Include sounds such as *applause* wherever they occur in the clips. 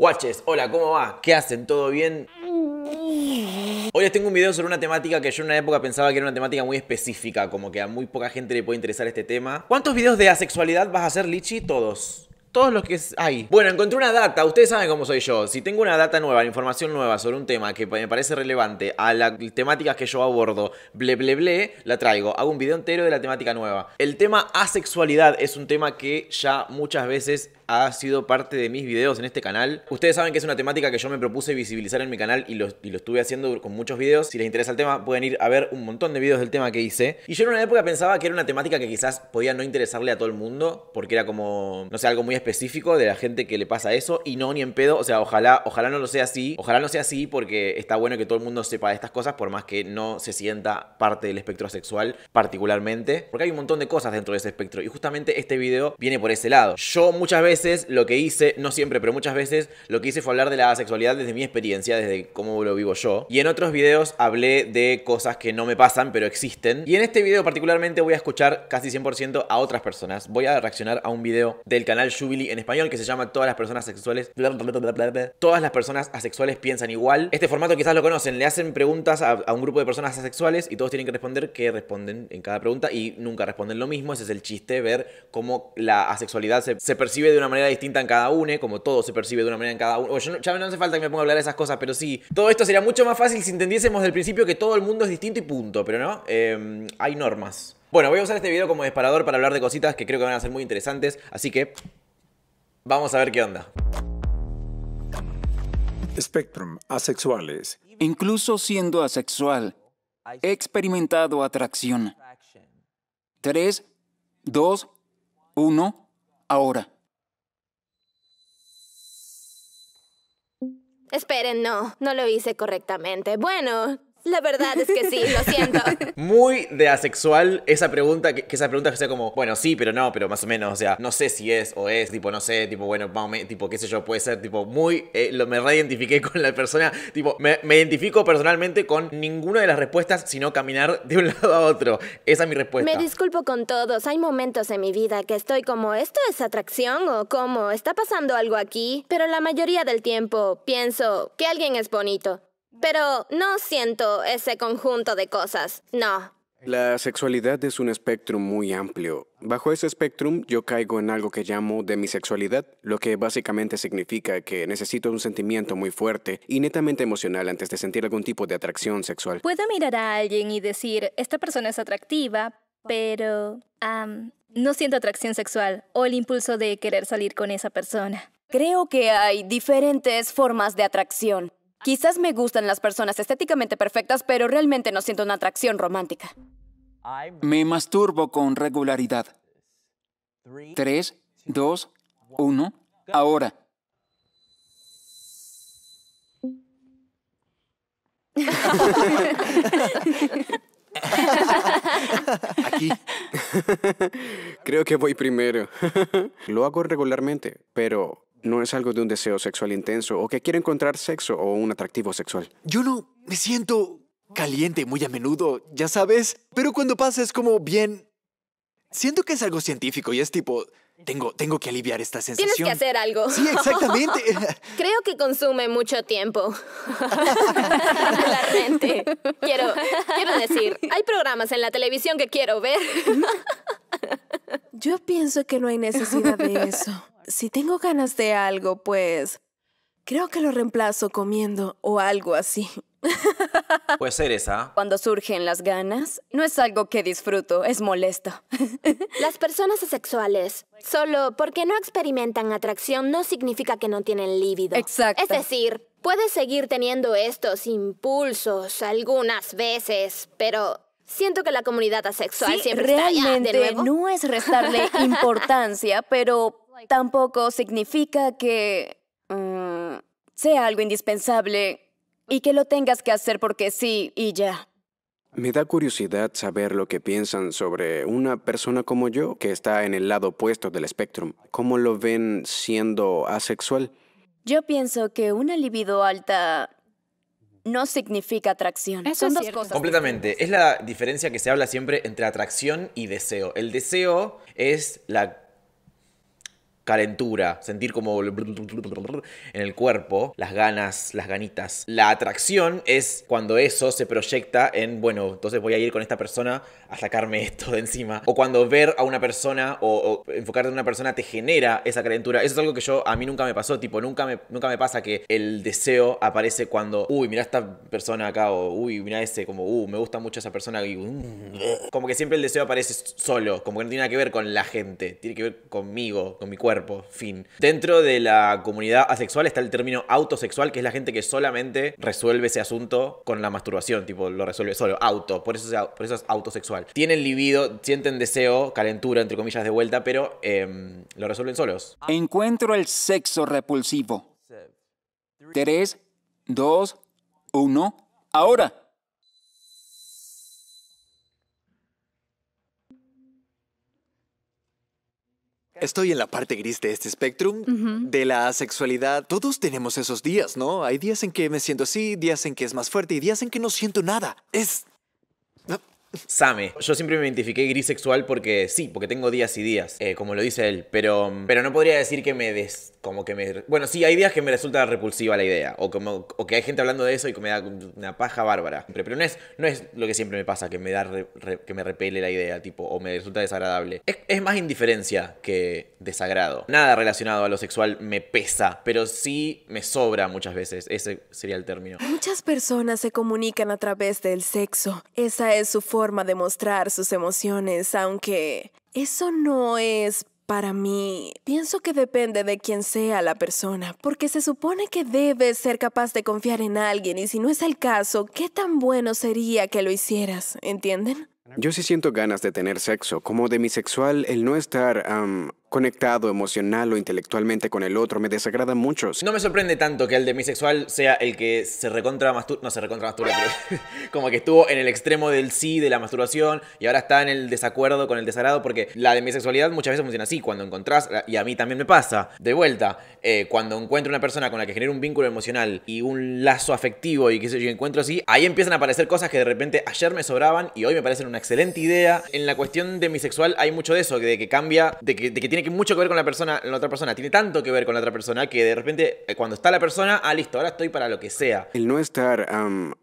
Watches, hola, ¿cómo va? ¿Qué hacen? ¿Todo bien? Hoy les tengo un video sobre una temática que yo en una época pensaba que era una temática muy específica, como que a muy poca gente le puede interesar este tema. ¿Cuántos videos de asexualidad vas a hacer, Lichi? Todos. Todos los que hay. Bueno, encontré una data. Ustedes saben cómo soy yo. Si tengo una data nueva, información nueva sobre un tema que me parece relevante a las temáticas que yo abordo, ble, ble, ble, la traigo. Hago un video entero de la temática nueva. El tema asexualidad es un tema que ya muchas veces ha sido parte de mis videos en este canal. Ustedes saben que es una temática que yo me propuse visibilizar en mi canal y lo, estuve haciendo con muchos videos. Si les interesa el tema, pueden ir a ver un montón de videos del tema que hice. Y yo en una época pensaba que era una temática que quizás podía no interesarle a todo el mundo, porque era como, no sé, algo muy específico de la gente que le pasa eso. Y no, ni en pedo. O sea, ojalá, ojalá no lo sea así. Ojalá no sea así porque está bueno que todo el mundo sepa de estas cosas, por más que no se sienta parte del espectro sexual particularmente. Porque hay un montón de cosas dentro de ese espectro. Y justamente este video viene por ese lado. Yo muchas veces lo que hice, no siempre, pero muchas veces lo que hice fue hablar de la asexualidad desde mi experiencia, desde cómo lo vivo yo. Y en otros videos hablé de cosas que no me pasan, pero existen. Y en este video particularmente voy a escuchar casi 100% a otras personas. Voy a reaccionar a un video del canal Jubilee en español que se llama Todas las personas sexuales. Todas las personas asexuales piensan igual. Este formato quizás lo conocen, le hacen preguntas a, un grupo de personas asexuales y todos tienen que responder que responden en cada pregunta y nunca responden lo mismo. Ese es el chiste, ver cómo la asexualidad se, se percibe de una manera distinta en cada uno, como todo se percibe de una manera en cada uno. Yo ya no hace falta que me ponga a hablar de esas cosas, pero sí. Todo esto sería mucho más fácil si entendiésemos del principio que todo el mundo es distinto y punto, pero no, em, hay normas. Bueno, voy a usar este video como disparador para hablar de cositas que creo que van a ser muy interesantes, así que vamos a ver qué onda. Spectrum, asexuales. Incluso siendo asexual, he experimentado atracción. Tres, dos, uno, ahora. Esperen, no, no lo hice correctamente. Bueno, la verdad es que sí, lo *laughs* siento. Muy de asexual esa pregunta, que, esa pregunta sea como, bueno, sí, pero no, pero más o menos, o sea, no sé si es o es, tipo, no sé, tipo, bueno, tipo, qué sé yo, puede ser, tipo, muy, eh, lo, me reidentifiqué *laughs* con la persona, tipo, me, me, identifico personalmente con ninguna de las respuestas, sino caminar de un *laughs* lado a otro. Esa es mi respuesta. Me disculpo con todos, hay momentos en mi vida que estoy como, ¿esto es atracción o cómo? ¿Está pasando algo aquí? Pero la mayoría del tiempo pienso que alguien es bonito. Pero no siento ese conjunto de cosas, no. La sexualidad es un espectro muy amplio. Bajo ese espectro, yo caigo en algo que llamo demisexualidad, lo que básicamente significa que necesito un sentimiento muy fuerte y netamente emocional antes de sentir algún tipo de atracción sexual. Puedo mirar a alguien y decir, esta persona es atractiva, pero no siento atracción sexual o el impulso de querer salir con esa persona. Creo que hay diferentes formas de atracción. Quizás me gustan las personas estéticamente perfectas, pero realmente no siento una atracción romántica. Me masturbo con regularidad. Tres, dos, uno, ahora. Aquí. Creo que voy primero. Lo hago regularmente, pero no es algo de un deseo sexual intenso o que quiere encontrar sexo o un atractivo sexual. Yo no me siento caliente muy a menudo, ya sabes, pero cuando pasa es como bien... Siento que es algo científico y es tipo, tengo, tengo que aliviar esta sensación. Tienes que hacer algo. Sí, exactamente. *laughs* *laughs* Creo que consume mucho tiempo. *laughs* la gente. Quiero, quiero decir, hay programas en la televisión que quiero ver. Yo pienso que no hay necesidad de eso. Si tengo ganas de algo, pues creo que lo reemplazo comiendo o algo así. *laughs* Puede ser esa. Cuando surgen las ganas, no es algo que disfruto, es molesto. *laughs* Las personas asexuales, solo porque no experimentan atracción, no significa que no tienen líbido. Exacto. Es decir, puedes seguir teniendo estos impulsos algunas veces, pero Siento que la comunidad asexual siempre realmente de no es restarle *laughs* importancia, pero tampoco significa que mm, sea algo indispensable y que lo tengas que hacer porque sí y ya. Me da curiosidad saber lo que piensan sobre una persona como yo, que está en el lado opuesto del espectro. ¿Cómo lo ven siendo asexual? Yo pienso que una libido alta no significa atracción. Son dos cosas. Completamente. Es la diferencia que se habla siempre entre atracción y deseo. El deseo es la calentura, sentir como en el cuerpo, las ganas, las ganitas. La atracción es cuando eso se proyecta en, bueno, entonces voy a ir con esta persona a sacarme esto de encima. O cuando ver a una persona o, enfocarte en una persona te genera esa calentura. Eso es algo que yo, a mí nunca me pasó, tipo, nunca me, nunca me pasa que el deseo aparece cuando, uy, mira esta persona acá, o uy, mira ese, como, uh, me gusta mucho esa persona. Mm". como que siempre el deseo aparece solo, como que no tiene nada que ver con la gente, tiene que ver conmigo, con mi cuerpo fin. Dentro de la comunidad asexual está el término autosexual, que es la gente que solamente resuelve ese asunto con la masturbación, tipo, lo resuelve solo, auto, por eso, es, por eso es autosexual. Tienen libido, sienten deseo, calentura, entre comillas, de vuelta, pero em, lo resuelven solos. Encuentro el sexo repulsivo. 3, 2, 1, ahora. Estoy en la parte gris de este espectrum, de la sexualidad. Todos tenemos esos días, ¿no? Hay días en que me siento así, días en que es más fuerte y días en que no siento nada. Es Same. Yo siempre me identifiqué grisexual porque sí, porque tengo días y días, eh, como lo dice él, pero, pero no podría decir que me des... como que me... Bueno, sí, hay días que me resulta repulsiva la idea, o, como, que hay gente hablando de eso y que me da una paja bárbara. Pero no es, lo que siempre me pasa, que me da que me repele la idea, tipo, o me resulta desagradable. Es, es más indiferencia que desagrado. Nada relacionado a lo sexual me pesa, pero sí me sobra muchas veces, ese sería el término. Muchas personas se comunican a través del sexo, esa es su forma de mostrar sus emociones, aunque eso no es para mí, pienso que depende de quién sea la persona, porque se supone que debes ser capaz de confiar en alguien y si no es el caso, ¿qué tan bueno sería que lo hicieras? ¿Entienden? Yo sí siento ganas de tener sexo, como de sexual el no estar conectado emocional o intelectualmente con el otro, me desagrada mucho. No me sorprende tanto que el de demisexual sea el que se recontra masturba, no se recontra *laughs* como que estuvo en el extremo del sí, de la masturbación, y ahora está en el desacuerdo con el desagrado, porque la demisexualidad muchas veces funciona así, cuando encontrás, y a mí también me pasa, de vuelta, eh, cuando encuentro una persona con la que genero un vínculo emocional y un lazo afectivo y que yo encuentro así, ahí empiezan a aparecer cosas que de repente ayer me sobraban y hoy me parecen una excelente idea. En la cuestión de demisexual hay mucho de eso, de que cambia, de que tiene tiene mucho que ver con la persona, la otra persona, tiene tanto que ver con la otra persona que de repente eh, cuando está la persona, ah, listo, ahora estoy para lo que sea. El no estar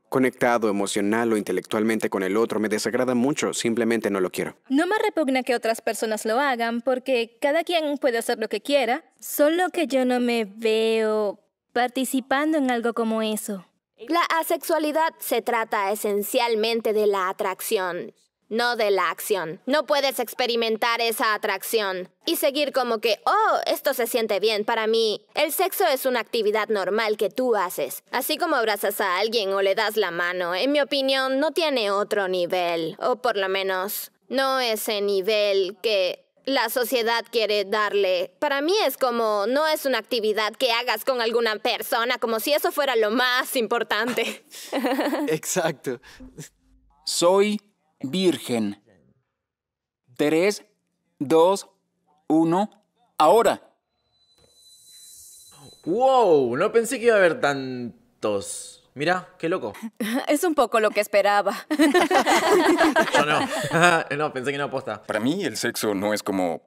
conectado emocional o intelectualmente con el otro me desagrada mucho, simplemente no lo quiero. No me repugna que otras personas lo hagan porque cada quien puede hacer lo que quiera, solo que yo no me veo participando en algo como eso. La asexualidad se trata esencialmente de la atracción no de la acción. No puedes experimentar esa atracción y seguir como que, oh, esto se siente bien para mí. El sexo es una actividad normal que tú haces. Así como abrazas a alguien o le das la mano, en mi opinión, no tiene otro nivel, o por lo menos, no ese nivel que la sociedad quiere darle. Para mí es como, no es una actividad que hagas con alguna persona, como si eso fuera lo más importante. *laughs* Exacto. Soy Virgen. tres, dos, uno, ahora. ¡Wow! No pensé que iba a haber tantos. Mira, qué loco. *laughs* Es un poco lo que esperaba. no. *laughs* no, pensé que no aposta. Para mí, el sexo no es como.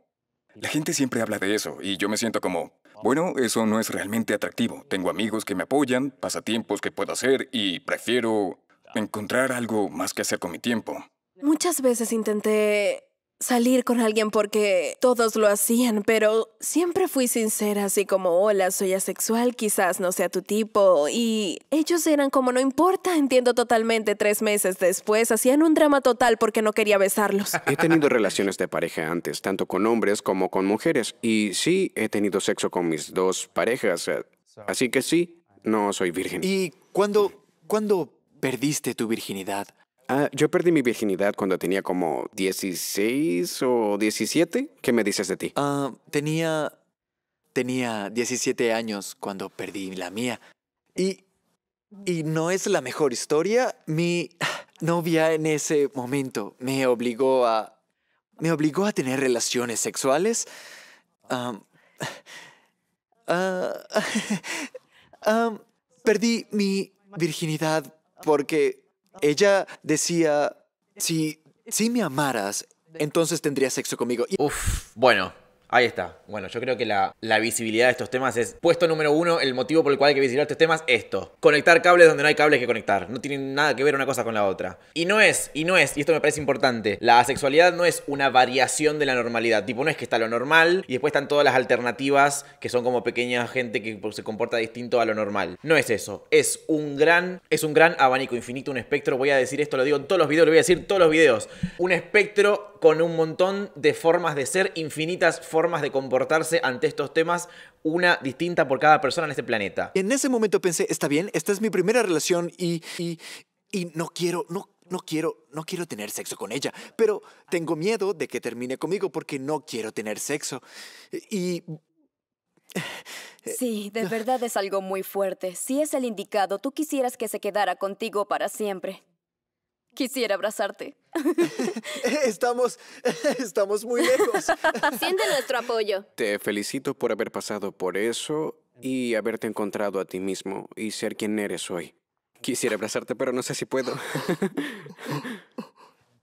La gente siempre habla de eso y yo me siento como. Bueno, eso no es realmente atractivo. Tengo amigos que me apoyan, pasatiempos que puedo hacer y prefiero encontrar algo más que hacer con mi tiempo. Muchas veces intenté salir con alguien porque todos lo hacían, pero siempre fui sincera, así como, hola, soy asexual, quizás no sea tu tipo. Y ellos eran como, no importa, entiendo totalmente, tres meses después hacían un drama total porque no quería besarlos. He tenido relaciones de pareja antes, tanto con hombres como con mujeres, y sí, he tenido sexo con mis dos parejas, eh, así que sí, no soy virgen. ¿Y cuándo, perdiste tu virginidad? Ah, yo perdí mi virginidad cuando tenía como 16 o 17. ¿Qué me dices de ti? Ah, tenía. Tenía 17 años cuando perdí la mía. Y. Y no es la mejor historia. Mi novia en ese momento me obligó a. Me obligó a tener relaciones sexuales. Ah, *laughs* perdí mi virginidad porque ella decía, si, si me amaras, entonces tendrías sexo conmigo. Uf, bueno, Ahí está. Bueno, yo creo que la, visibilidad de estos temas es puesto número uno, el motivo por el cual hay que visibilizar estos temas, esto. Conectar cables donde no hay cables que conectar. No tienen nada que ver una cosa con la otra. Y no es, y no es, y esto me parece importante, la asexualidad no es una variación de la normalidad. Tipo, no es que está lo normal y después están todas las alternativas que son como pequeña gente que se comporta distinto a lo normal. No es eso. Es un gran, es un gran abanico infinito, un espectro. Voy a decir esto, lo digo en todos los videos, lo voy a decir en todos los videos. Un espectro con un montón de formas de ser, infinitas formas formas de comportarse ante estos temas, una distinta por cada persona en este planeta. En ese momento pensé, está bien, esta es mi primera relación y, y, no quiero, no no quiero, no quiero tener sexo con ella, pero tengo miedo de que termine conmigo porque no quiero tener sexo. Y... *laughs* Sí, de verdad es algo muy fuerte. Si es el indicado, tú quisieras que se quedara contigo para siempre. Quisiera abrazarte. *laughs* estamos, *laughs* estamos muy lejos. *laughs* Siente nuestro apoyo. Te felicito por haber pasado por eso y haberte encontrado a ti mismo y ser quien eres hoy. Quisiera abrazarte, pero no sé si puedo.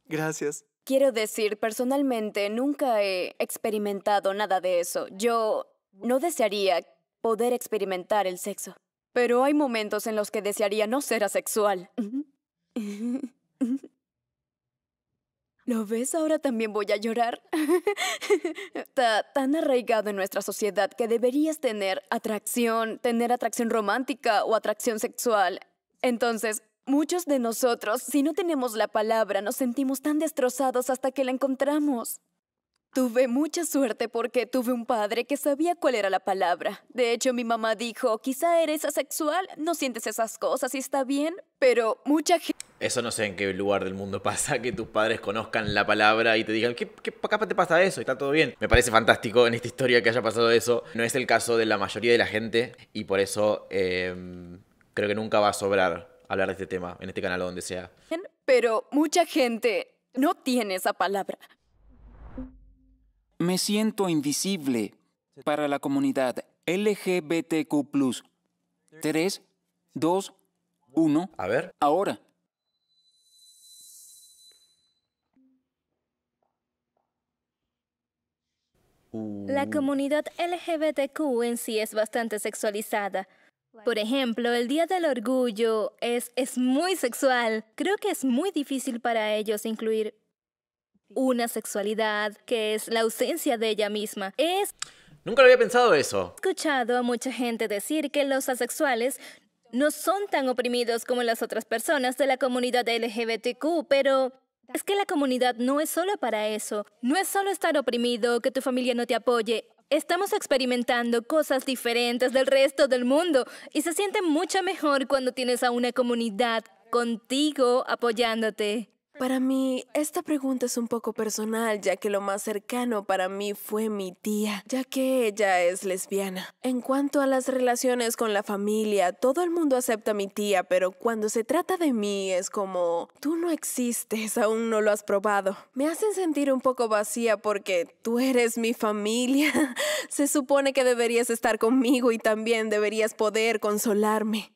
Gracias. Quiero decir, personalmente nunca he experimentado nada de eso. Yo no desearía poder experimentar el sexo. Pero hay momentos en los que desearía no ser asexual. ¿Lo ves? Ahora también voy a llorar. Está *laughs* tan arraigado en nuestra sociedad que deberías tener atracción, tener atracción romántica o atracción sexual. Entonces, muchos de nosotros, si no tenemos la palabra, nos sentimos tan destrozados hasta que la encontramos. Tuve mucha suerte porque tuve un padre que sabía cuál era la palabra. De hecho, mi mamá dijo, quizá eres asexual, no sientes esas cosas y está bien, pero mucha gente... Eso no sé en qué lugar del mundo *laughs* pasa, que tus padres conozcan la palabra y te digan, ¿qué, qué te pasa eso? Está todo bien. Me parece fantástico en esta historia que haya pasado eso. No es el caso de la mayoría de la gente y por eso em, creo que nunca va a sobrar hablar de este tema en este canal o donde sea. Pero mucha gente no tiene esa palabra. Me siento invisible para la comunidad LGBTQ. Tres, dos, uno, A ver. Ahora. La comunidad LGBTQ en sí es bastante sexualizada. Por ejemplo, el Día del Orgullo es, es muy sexual. Creo que es muy difícil para ellos incluir una sexualidad que es la ausencia de ella misma. Es... Nunca lo había pensado eso. He escuchado a mucha gente decir que los asexuales no son tan oprimidos como las otras personas de la comunidad LGBTQ, pero es que la comunidad no es solo para eso. No es solo estar oprimido, que tu familia no te apoye. Estamos experimentando cosas diferentes del resto del mundo y se siente mucho mejor cuando tienes a una comunidad contigo apoyándote. Para mí, esta pregunta es un poco personal, ya que lo más cercano para mí fue mi tía, ya que ella es lesbiana. En cuanto a las relaciones con la familia, todo el mundo acepta a mi tía, pero cuando se trata de mí es como, tú no existes, aún no lo has probado. Me hacen sentir un poco vacía porque tú eres mi familia. *laughs* se supone que deberías estar conmigo y también deberías poder consolarme.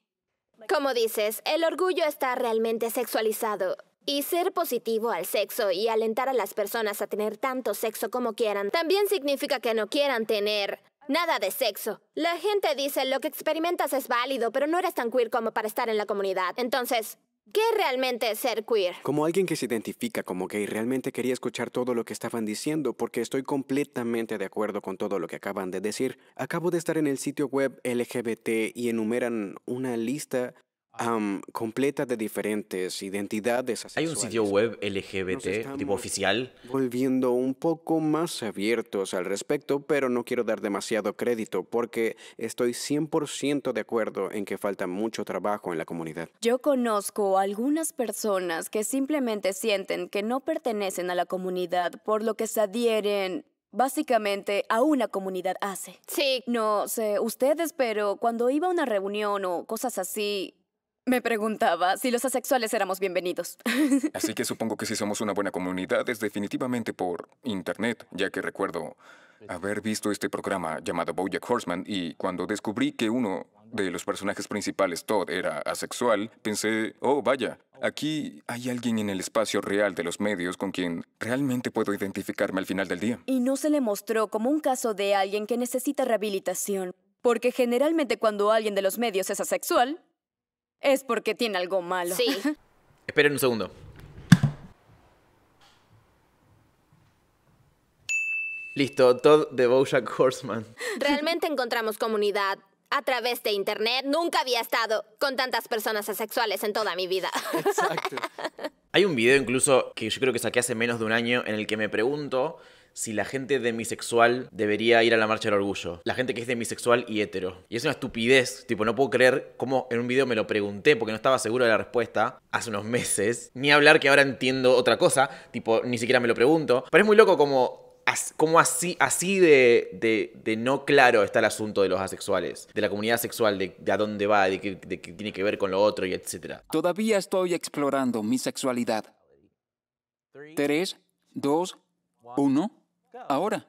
Como dices, el orgullo está realmente sexualizado. Y ser positivo al sexo y alentar a las personas a tener tanto sexo como quieran también significa que no quieran tener nada de sexo. La gente dice lo que experimentas es válido, pero no eres tan queer como para estar en la comunidad. Entonces, ¿Qué realmente es ser queer? Como alguien que se identifica como gay, realmente quería escuchar todo lo que estaban diciendo porque estoy completamente de acuerdo con todo lo que acaban de decir. Acabo de estar en el sitio web LGBT y enumeran una lista ...completa completa de diferentes identidades. Asexuales. Hay un sitio web LGBT, tipo oficial. Volviendo un poco más abiertos al respecto, pero no quiero dar demasiado crédito porque estoy 100% de acuerdo en que falta mucho trabajo en la comunidad. Yo conozco algunas personas que simplemente sienten que no pertenecen a la comunidad, por lo que se adhieren básicamente a una comunidad hace. Sí. No sé ustedes, pero cuando iba a una reunión o cosas así, me preguntaba si los asexuales éramos bienvenidos. *laughs* Así que supongo que si somos una buena comunidad es definitivamente por internet, ya que recuerdo haber visto este programa llamado Bojack Horseman y cuando descubrí que uno de los personajes principales, Todd, era asexual, pensé, oh, vaya, aquí hay alguien en el espacio real de los medios con quien realmente puedo identificarme al final del día. Y no se le mostró como un caso de alguien que necesita rehabilitación, porque generalmente cuando alguien de los medios es asexual, es porque tiene algo malo. Sí. *laughs* Esperen un segundo. Listo, Todd de Bojack Horseman. Realmente encontramos comunidad a través de internet. Nunca había estado con tantas personas asexuales en toda mi vida. *laughs* Exacto. Hay un video incluso que yo creo que saqué hace menos de un año en el que me pregunto si la gente demisexual debería ir a la marcha del orgullo. La gente que es demisexual y hetero. Y es una estupidez, tipo, no puedo creer cómo en un video me lo pregunté porque no estaba seguro de la respuesta hace unos meses. Ni hablar que ahora entiendo otra cosa, tipo, ni siquiera me lo pregunto. Pero es muy loco como como así, así de, de, no claro está el asunto de los asexuales, de la comunidad sexual, de, a dónde va, de qué, de tiene que ver con lo otro y etc. Todavía estoy explorando mi sexualidad. Tres, dos, uno ahora.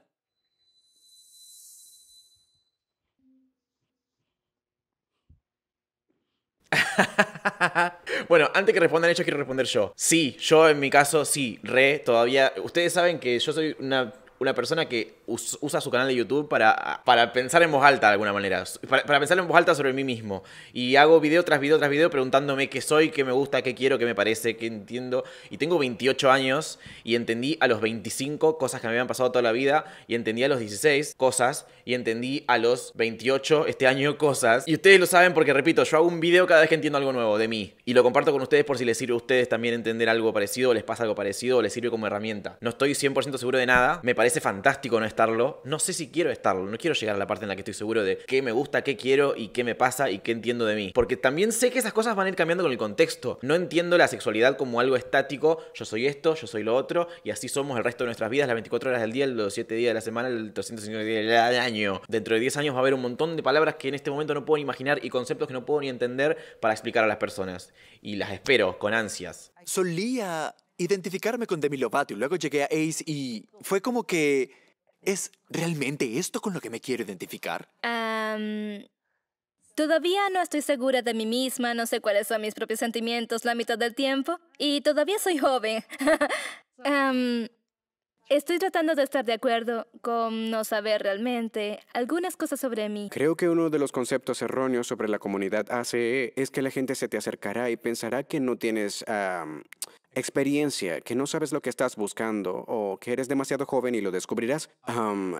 *laughs* bueno, antes que respondan ellos, quiero responder yo. Sí, yo en mi caso, sí, re, todavía. Ustedes saben que yo soy una una persona que usa su canal de YouTube para, pensar en voz alta de alguna manera, para, para, pensar en voz alta sobre mí mismo. Y hago video tras video tras video preguntándome qué soy, qué me gusta, qué quiero, qué me parece, qué entiendo. Y tengo 28 años y entendí a los 25 cosas que me habían pasado toda la vida y entendí a los 16 cosas y entendí a los 28 este año cosas. Y ustedes lo saben porque, repito, yo hago un video cada vez que entiendo algo nuevo de mí y lo comparto con ustedes por si les sirve a ustedes también entender algo parecido, les pasa algo parecido, les sirve como herramienta. No estoy 100% seguro de nada, me parece fantástico no estarlo, no sé si quiero estarlo, no quiero llegar a la parte en la que estoy seguro de qué me gusta, qué quiero y qué me pasa y qué entiendo de mí. Porque también sé que esas cosas van a ir cambiando con el contexto. No entiendo la sexualidad como algo estático, yo soy esto, yo soy lo otro, y así somos el resto de nuestras vidas, las 24 horas del día, los 7 días de la semana, los 350 días del año. Dentro de 10 años va a haber un montón de palabras que en este momento no puedo ni imaginar y conceptos que no puedo ni entender para explicar a las personas. Y las espero con ansias. Solía identificarme con Demi Lovato y luego llegué a Ace y fue como que... ¿Es realmente esto con lo que me quiero identificar? todavía no estoy segura de mí misma, no sé cuáles son mis propios sentimientos la mitad del tiempo y todavía soy joven. *laughs* Estoy tratando de estar de acuerdo con no saber realmente algunas cosas sobre mí. Creo que uno de los conceptos erróneos sobre la comunidad ACE es que la gente se te acercará y pensará que no tienes experiencia, que no sabes lo que estás buscando o que eres demasiado joven y lo descubrirás.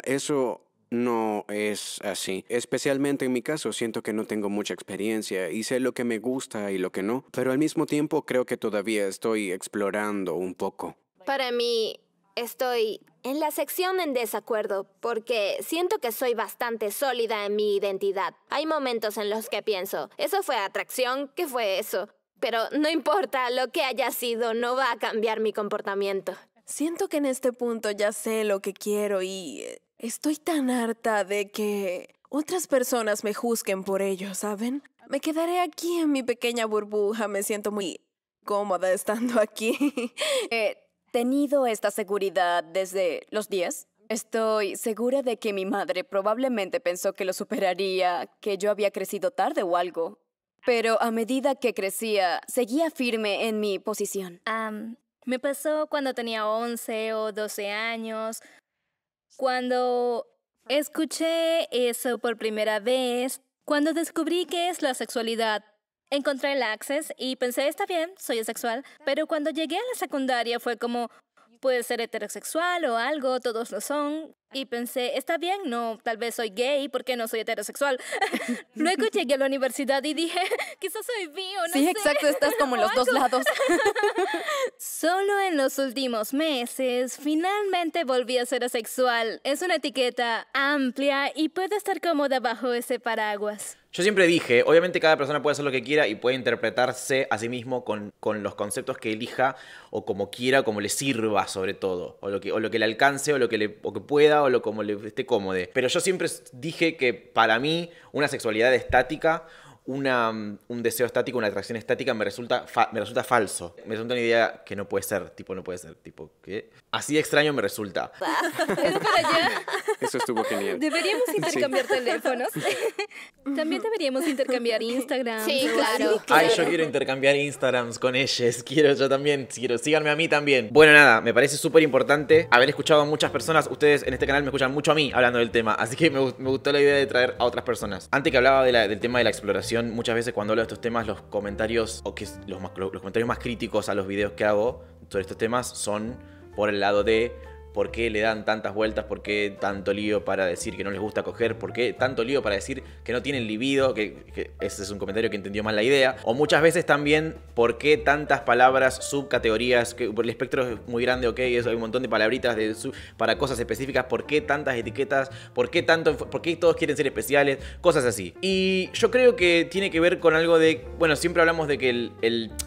eso no es así. Especialmente en mi caso, siento que no tengo mucha experiencia y sé lo que me gusta y lo que no, pero al mismo tiempo creo que todavía estoy explorando un poco. Para mí, estoy en la sección en desacuerdo porque siento que soy bastante sólida en mi identidad. Hay momentos en los que pienso, eso fue atracción, ¿qué fue eso? Pero no importa lo que haya sido, no va a cambiar mi comportamiento. Siento que en este punto ya sé lo que quiero y eh, estoy tan harta de que otras personas me juzguen por ello, ¿saben? Me quedaré aquí en mi pequeña burbuja, me siento muy cómoda estando aquí. *laughs* He tenido esta seguridad desde los 10. Estoy segura de que mi madre probablemente pensó que lo superaría, que yo había crecido tarde o algo pero a medida que crecía, seguía firme en mi posición. me pasó cuando tenía 11 o 12 años, cuando escuché eso por primera vez, cuando descubrí qué es la sexualidad. Encontré el Access y pensé, está bien, soy asexual, pero cuando llegué a la secundaria fue como, puede ser heterosexual o algo, todos lo son, y pensé, está bien, no, tal vez soy gay porque no soy heterosexual. *laughs* Luego llegué a la universidad y dije, *laughs* quizás soy bi o no Sí, exacto, estás como los dos *laughs* lados. Solo en los últimos meses, finalmente volví a ser asexual. Es una etiqueta amplia y puedo estar cómoda bajo ese paraguas. Yo siempre dije, obviamente cada persona puede hacer lo que quiera y puede interpretarse a sí mismo con, con los conceptos que elija o como quiera, como le sirva sobre todo, o lo que, o lo que le alcance o lo que, le, o que pueda o lo como le esté cómodo. Pero yo siempre dije que para mí una sexualidad estática una, mm, un deseo estático, una atracción estática, me resulta, me resulta falso. Me resulta una idea que no puede ser, tipo, no puede ser, tipo, ¿qué? Así de extraño me resulta. *laughs* Eso estuvo genial. Deberíamos intercambiar teléfonos. También deberíamos intercambiar Instagram. Sí, claro. Ay, yo quiero intercambiar Instagrams con ellos Quiero yo también. Quiero, síganme a mí también. Bueno, nada, me parece súper importante haber escuchado a muchas personas. Ustedes en este canal me escuchan mucho a mí hablando del tema. Así que me, gustó la idea de traer a otras personas. Antes que hablaba del tema de la exploración muchas veces cuando hablo de estos temas, los comentarios, o que los, los comentarios más críticos a los videos que hago sobre estos temas son por el lado de ¿Por qué le dan tantas vueltas? ¿Por qué tanto lío para decir que no les gusta coger? ¿Por qué tanto lío para decir que no tienen libido? Que, ese es un comentario que entendió mal la idea. O muchas veces también, ¿por qué tantas palabras, subcategorías? Que el espectro es muy grande, ok, eso, hay un montón de palabritas de para cosas específicas. ¿Por qué tantas etiquetas? ¿Por qué, tanto, ¿Por todos quieren ser especiales? Cosas así. Y yo creo que tiene que ver con algo de, bueno, siempre hablamos de que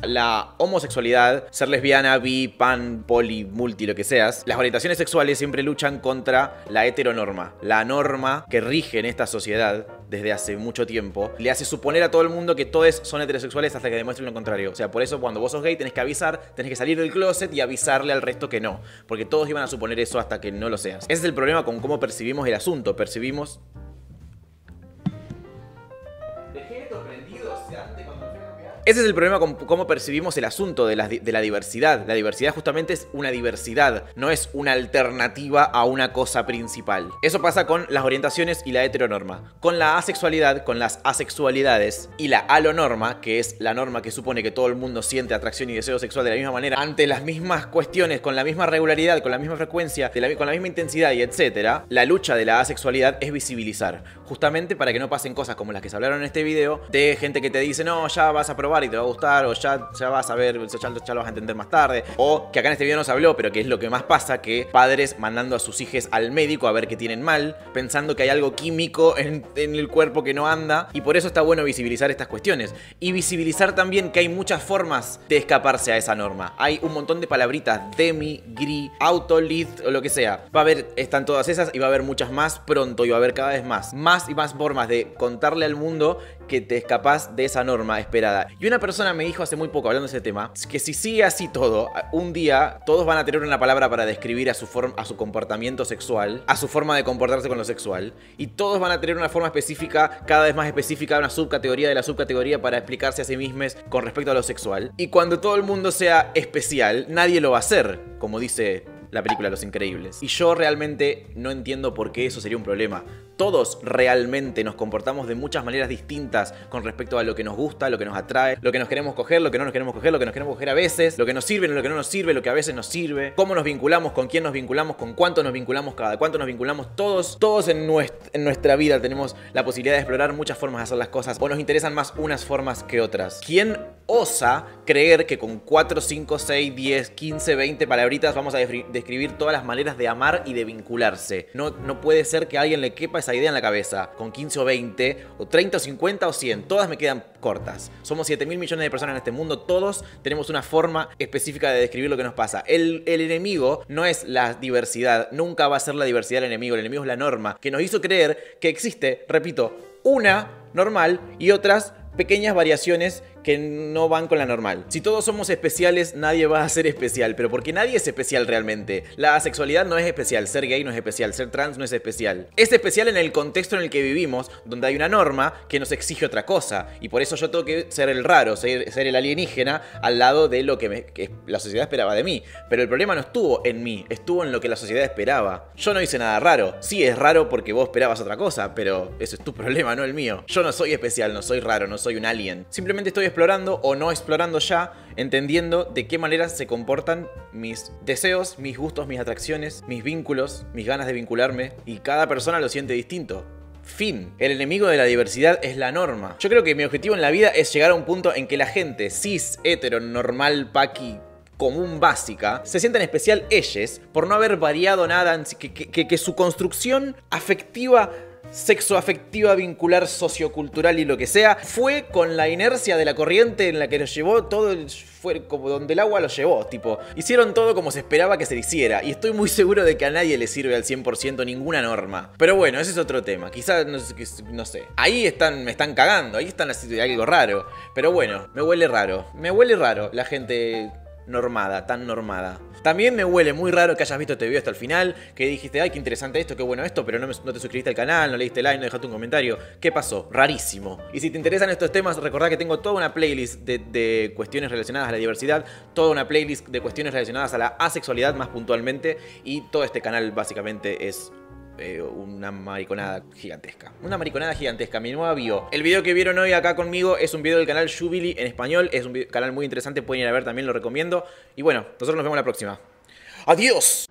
la homosexualidad, ser lesbiana, bi, pan, poli, multi, lo que seas, las orientaciones Heterosexuales sexuales siempre luchan contra la heteronorma, la norma que rige en esta sociedad desde hace mucho tiempo, le hace suponer a todo el mundo que todos son heterosexuales hasta que demuestren lo contrario. O sea, por eso cuando vos sos gay tenés que avisar, tenés que salir del closet y avisarle al resto que no, porque todos iban a suponer eso hasta que no lo seas. Ese es el problema con cómo percibimos el asunto, percibimos Ese es el problema con cómo percibimos el asunto de la, de la diversidad. La diversidad justamente es una diversidad, no es una alternativa a una cosa principal. Eso pasa con las orientaciones y la heteronorma. Con la asexualidad, con las asexualidades y la alonorma, que es la norma que supone que todo el mundo siente atracción y deseo sexual de la misma manera, ante las mismas cuestiones, con la misma regularidad, con la misma frecuencia, con la misma intensidad y etcétera, la lucha de la asexualidad es visibilizar. Justamente para que no pasen cosas como las que se hablaron en este video, de gente que te dice, no, ya vas a probar y te va a gustar, o ya, ya vas a ver, ya, ya lo vas a entender más tarde, o que acá en este video no se habló, pero que es lo que más pasa, que padres mandando a sus hijos al médico a ver qué tienen mal, pensando que hay algo químico en, en el cuerpo que no anda, y por eso está bueno visibilizar estas cuestiones. Y visibilizar también que hay muchas formas de escaparse a esa norma. Hay un montón de palabritas, demi, gri, autolith o lo que sea. Va a haber, están todas esas y va a haber muchas más pronto y va a haber cada vez más. Más y más formas de contarle al mundo que te escapás de esa norma esperada. Y una persona me dijo hace muy poco, hablando de ese tema, que si sigue así todo, un día todos van a tener una palabra para describir a su, a su comportamiento sexual, a su forma de comportarse con lo sexual, y todos van a tener una forma específica, cada vez más específica, una subcategoría de la subcategoría para explicarse a sí mismos con respecto a lo sexual. Y cuando todo el mundo sea especial, nadie lo va a hacer, como dice la película Los Increíbles. Y yo realmente no entiendo por qué eso sería un problema todos realmente nos comportamos de muchas maneras distintas con respecto a lo que nos gusta, lo que nos atrae, lo que nos queremos coger, lo que no nos queremos coger, lo que nos queremos coger a veces, lo que nos sirve, lo que no nos sirve, lo que a veces nos sirve, cómo nos vinculamos, con quién nos vinculamos, con cuánto nos vinculamos, cada cuánto nos vinculamos, todos, todos en, nuestra, vida tenemos la posibilidad de explorar muchas formas de hacer las cosas o nos interesan más unas formas que otras. ¿Quién osa creer que con 4, 5, 6, 10, 15, 20 palabritas vamos a describir todas las maneras de amar y de vincularse? No, no puede ser que a alguien le quepa esa idea en la cabeza con 15 o 20, o 30 o 50 o 100, todas me quedan cortas. Somos 7 mil millones de personas en este mundo, todos tenemos una forma específica de describir lo que nos pasa. El, el enemigo no es la diversidad, nunca va a ser la diversidad el enemigo, el enemigo es la norma, que nos hizo creer que existe, repito, una normal y otras pequeñas variaciones que no van con la normal. Si todos somos especiales, nadie va a ser especial, pero porque nadie es especial realmente. La sexualidad no es especial, ser gay no es especial, ser trans no es especial. Es especial en el contexto en el que vivimos, donde hay una norma que nos exige otra cosa, y por eso yo tengo que ser el raro, ser, el alienígena al lado de lo que, la sociedad esperaba de mí. Pero el problema no estuvo en mí, estuvo en lo que la sociedad esperaba. Yo no hice nada raro, sí es raro porque vos esperabas otra cosa, pero eso es tu *laughs* problema, no el mío. Yo no soy especial, no soy raro, no soy un alien. Simplemente estoy explorando o no explorando ya, entendiendo de qué manera se comportan mis deseos, mis gustos, mis atracciones, mis vínculos, mis ganas de vincularme, y cada persona lo siente distinto. Fin. El enemigo de la diversidad es la norma. Yo creo que mi objetivo en la vida es llegar a un punto en que la gente cis, hetero, normal, paqui, común básica, se sientan especial ellas por no haber variado nada, que su construcción afectiva sexo afectiva, vincular, sociocultural y lo que sea, fue con la inercia de la corriente en la que nos llevó todo, el, fue como donde el agua lo llevó, tipo, hicieron todo como se esperaba que se hiciera, y estoy muy seguro de que a nadie le sirve al 100% ninguna norma. Pero bueno, ese es otro tema, quizás, no, sé, ahí están, me están cagando, ahí están haciendo algo raro, pero bueno, me huele raro, me huele raro la gente normada, tan normada. También me huele muy raro que hayas visto este video hasta el final, que dijiste, ay, qué interesante esto, qué bueno esto, pero no, te suscribiste al canal, no le diste like, no dejaste un comentario. ¿Qué pasó? Rarísimo. Y si te interesan estos temas, recordad que tengo toda una playlist de cuestiones relacionadas a la diversidad, toda una playlist de cuestiones relacionadas a la asexualidad más puntualmente, y todo este canal básicamente es eh, una mariconada gigantesca. Una mariconada gigantesca, mi nueva bio. El video que vieron hoy acá conmigo es un video del canal Jubilee en español. Es un canal muy interesante, pueden ir a ver también, lo recomiendo. Y bueno, nosotros nos vemos la próxima. ¡Adiós!